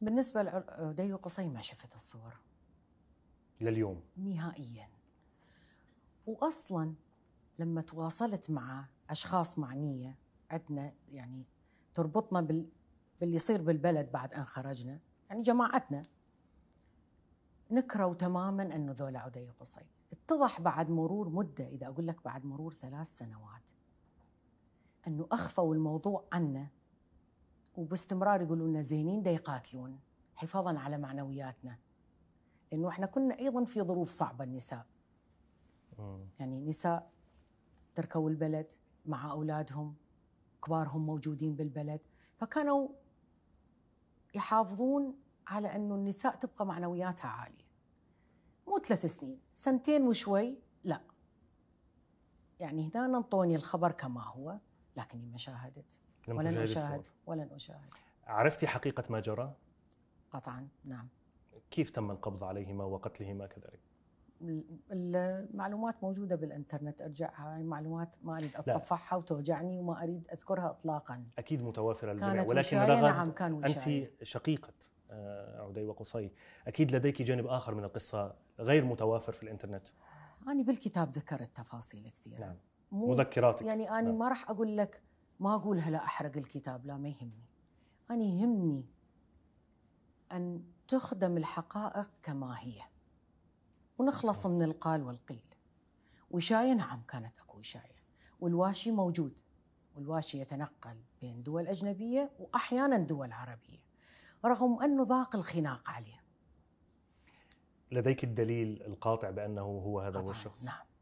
بالنسبة لعدي قصي ما شفت الصور لليوم نهائيا وأصلا لما تواصلت مع أشخاص معنية عندنا يعني تربطنا بال... باللي يصير بالبلد بعد أن خرجنا يعني جماعتنا نكروا تماما أنه ذولا عدي قصي اتضح بعد مرور مدة إذا أقول لك بعد مرور ثلاث سنوات أنه أخفوا الموضوع عنا وباستمرار يقولوا لنا زينين ده يقاتلون حفاظا على معنوياتنا لانه احنا كنا ايضا في ظروف صعبه النساء مم. يعني نساء تركوا البلد مع اولادهم كبارهم موجودين بالبلد فكانوا يحافظون على انه النساء تبقى معنوياتها عاليه مو ثلاث سنين سنتين وشوي لا يعني هنا انطوني الخبر كما هو لكني ما شاهدت لم ولن أشاهد ولن أشاهد عرفتي حقيقة ما جرى؟ قطعا نعم كيف تم القبض عليهما وقتلهما كذلك؟ المعلومات موجوده بالانترنت ارجعها معلومات ما اريد اتصفحها وتوجعني وما اريد اذكرها اطلاقا اكيد متوافره للجميع ولكن رغد نعم كان انت شقيقه آه، عدي وقصي اكيد لديك جانب اخر من القصه غير متوافر في الانترنت انا بالكتاب ذكرت تفاصيل كثيره نعم مذكراتك يعني انا نعم. ما راح اقول لك ما أقول هلا أحرق الكتاب لا ما يهمني أنا يهمني أن تخدم الحقائق كما هي ونخلص من القال والقيل وشاية نعم كانت أكو وشاية والواشي موجود والواشي يتنقل بين دول أجنبية وأحيانا دول عربية رغم أنه ضاق الخناق عليه لديك الدليل القاطع بأنه هو هذا هو الشخص نعم